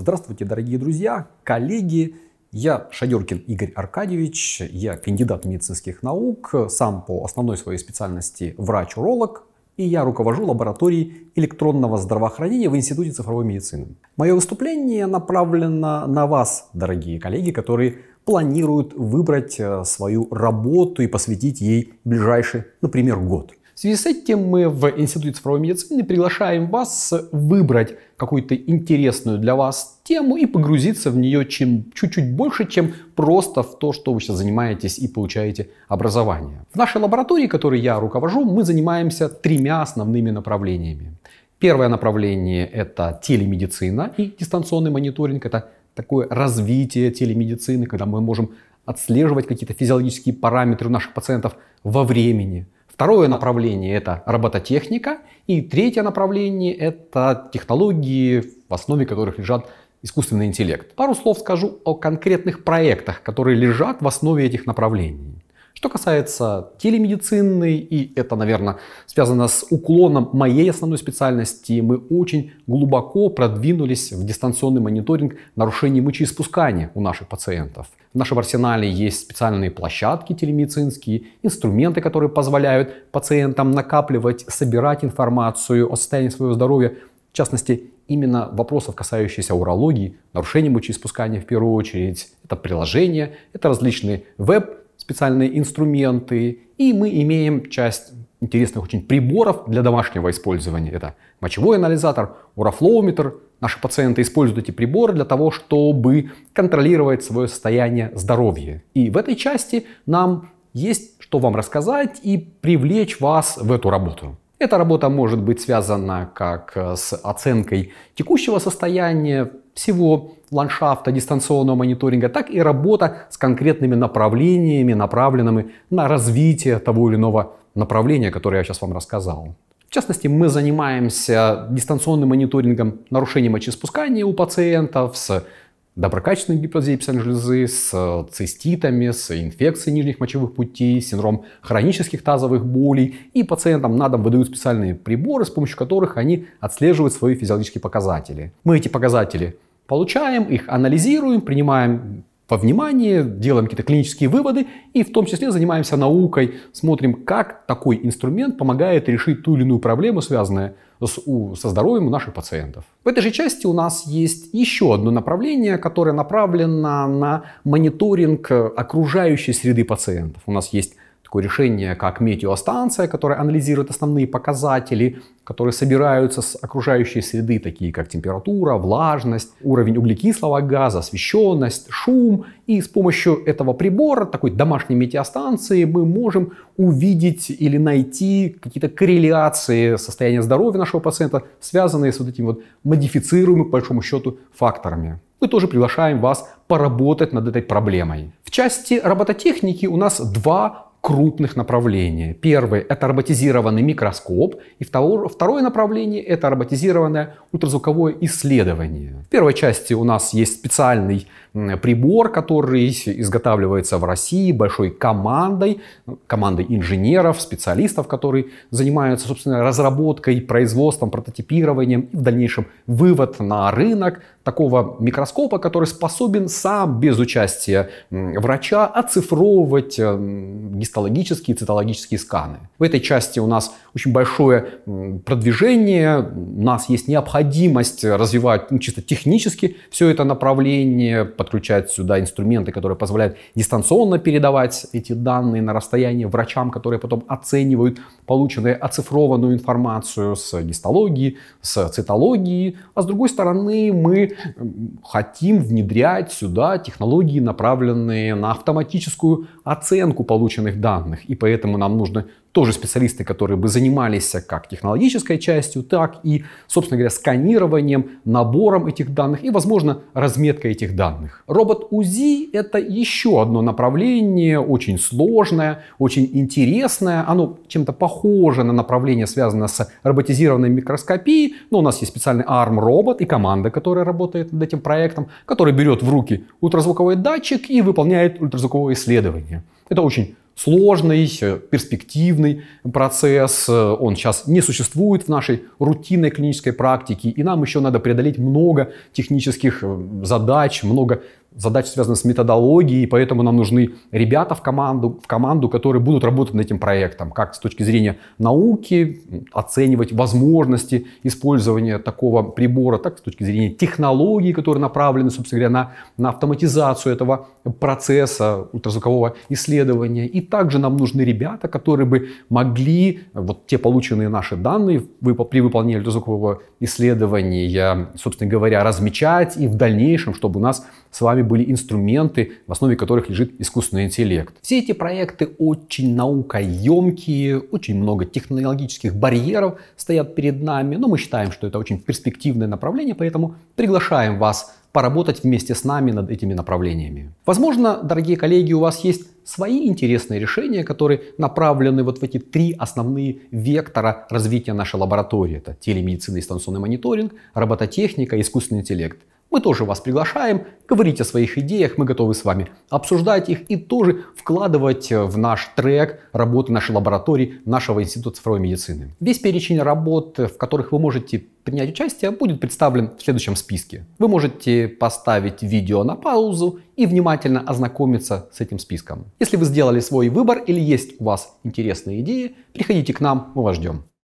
Здравствуйте, дорогие друзья, коллеги. Я Шадеркин Игорь Аркадьевич, я кандидат медицинских наук, сам по основной своей специальности врач-уролог, и я руковожу лабораторией электронного здравоохранения в Институте цифровой медицины. Мое выступление направлено на вас, дорогие коллеги, которые планируют выбрать э, свою работу и посвятить ей ближайший, например, год. В связи с этим мы в Институте цифровой медицины приглашаем вас выбрать какую-то интересную для вас тему и погрузиться в нее чем, чуть-чуть больше, чем просто в то, что вы сейчас занимаетесь и получаете образование. В нашей лаборатории, которой я руковожу, мы занимаемся тремя основными направлениями. Первое направление – это телемедицина и дистанционный мониторинг. Это такое развитие телемедицины, когда мы можем отслеживать какие-то физиологические параметры у наших пациентов во времени – Второе направление – это робототехника. И третье направление – это технологии, в основе которых лежат искусственный интеллект. Пару слов скажу о конкретных проектах, которые лежат в основе этих направлений. Что касается телемедицины, и это, наверное, связано с уклоном моей основной специальности, мы очень глубоко продвинулись в дистанционный мониторинг нарушений мочеиспускания у наших пациентов. В нашем арсенале есть специальные площадки телемедицинские, инструменты, которые позволяют пациентам накапливать, собирать информацию о состоянии своего здоровья, в частности, именно вопросов, касающихся урологии, нарушений мочеиспускания в первую очередь. Это приложения, это различные веб специальные инструменты, и мы имеем часть интересных очень приборов для домашнего использования. Это мочевой анализатор, урофлоуметр. Наши пациенты используют эти приборы для того, чтобы контролировать свое состояние здоровья. И в этой части нам есть что вам рассказать и привлечь вас в эту работу. Эта работа может быть связана как с оценкой текущего состояния, всего ландшафта, дистанционного мониторинга, так и работа с конкретными направлениями, направленными на развитие того или иного направления, которое я сейчас вам рассказал. В частности, мы занимаемся дистанционным мониторингом нарушений мочеиспускания у пациентов с доброкачественной гиперзией железы, с циститами, с инфекцией нижних мочевых путей, синдром хронических тазовых болей. И пациентам на дом выдают специальные приборы, с помощью которых они отслеживают свои физиологические показатели. Мы эти показатели Получаем их, анализируем, принимаем во внимание, делаем какие-то клинические выводы и в том числе занимаемся наукой, смотрим, как такой инструмент помогает решить ту или иную проблему, связанную с, у, со здоровьем у наших пациентов. В этой же части у нас есть еще одно направление, которое направлено на мониторинг э, окружающей среды пациентов. У нас есть такое решение, как метеостанция, которая анализирует основные показатели, которые собираются с окружающей среды, такие как температура, влажность, уровень углекислого газа, освещенность, шум. И с помощью этого прибора, такой домашней метеостанции, мы можем увидеть или найти какие-то корреляции состояния здоровья нашего пациента, связанные с вот этими вот модифицируемыми, по большому счету, факторами мы тоже приглашаем вас поработать над этой проблемой. В части робототехники у нас два крупных направления. Первое – это роботизированный микроскоп, и второе, второе направление – это роботизированное ультразвуковое исследование. В первой части у нас есть специальный прибор, который изготавливается в России большой командой, командой инженеров, специалистов, которые занимаются, собственно, разработкой, производством, прототипированием и в дальнейшем вывод на рынок такого микроскопа, который способен сам без участия врача оцифровывать э, гистологические цитологические сканы. В этой части у нас очень большое продвижение, у нас есть необходимость развивать ну, чисто технически все это направление, подключать сюда инструменты, которые позволяют дистанционно передавать эти данные на расстояние врачам, которые потом оценивают полученную оцифрованную информацию с гистологии, с цитологии. А с другой стороны, мы хотим внедрять сюда технологии, направленные на автоматическую оценку полученных данных. И поэтому нам нужно тоже специалисты, которые бы занимались как технологической частью, так и, собственно говоря, сканированием, набором этих данных и, возможно, разметкой этих данных. Робот УЗИ — это еще одно направление, очень сложное, очень интересное. Оно чем-то похоже на направление, связанное с роботизированной микроскопией. Но у нас есть специальный ARM-робот и команда, которая работает над этим проектом, который берет в руки ультразвуковой датчик и выполняет ультразвуковое исследование. Это очень сложный, э, перспективный процесс, э, он сейчас не существует в нашей рутинной клинической практике, и нам еще надо преодолеть много технических э, задач, много задача связана с методологией, поэтому нам нужны ребята в команду, в команду, которые будут работать над этим проектом, как с точки зрения науки, оценивать возможности использования такого прибора, так с точки зрения технологий, которые направлены, собственно говоря, на, на автоматизацию этого процесса ультразвукового исследования. И также нам нужны ребята, которые бы могли вот те полученные наши данные при выполнении ультразвукового исследования, собственно говоря, размечать и в дальнейшем, чтобы у нас с вами были инструменты, в основе которых лежит искусственный интеллект. Все эти проекты очень наукоемкие, очень много технологических барьеров стоят перед нами, но мы считаем, что это очень перспективное направление, поэтому приглашаем вас поработать вместе с нами над этими направлениями. Возможно, дорогие коллеги, у вас есть свои интересные решения, которые направлены вот в эти три основные вектора развития нашей лаборатории. Это телемедицина и станционный мониторинг, робототехника и искусственный интеллект. Мы тоже вас приглашаем, говорить о своих идеях, мы готовы с вами обсуждать их и тоже вкладывать э, в наш трек работы нашей лаборатории, нашего Института цифровой медицины. Весь перечень работ, в которых вы можете принять участие, будет представлен в следующем списке. Вы можете поставить видео на паузу и внимательно ознакомиться с этим списком. Если вы сделали свой выбор или есть у вас интересные идеи, приходите к нам, мы вас ждем.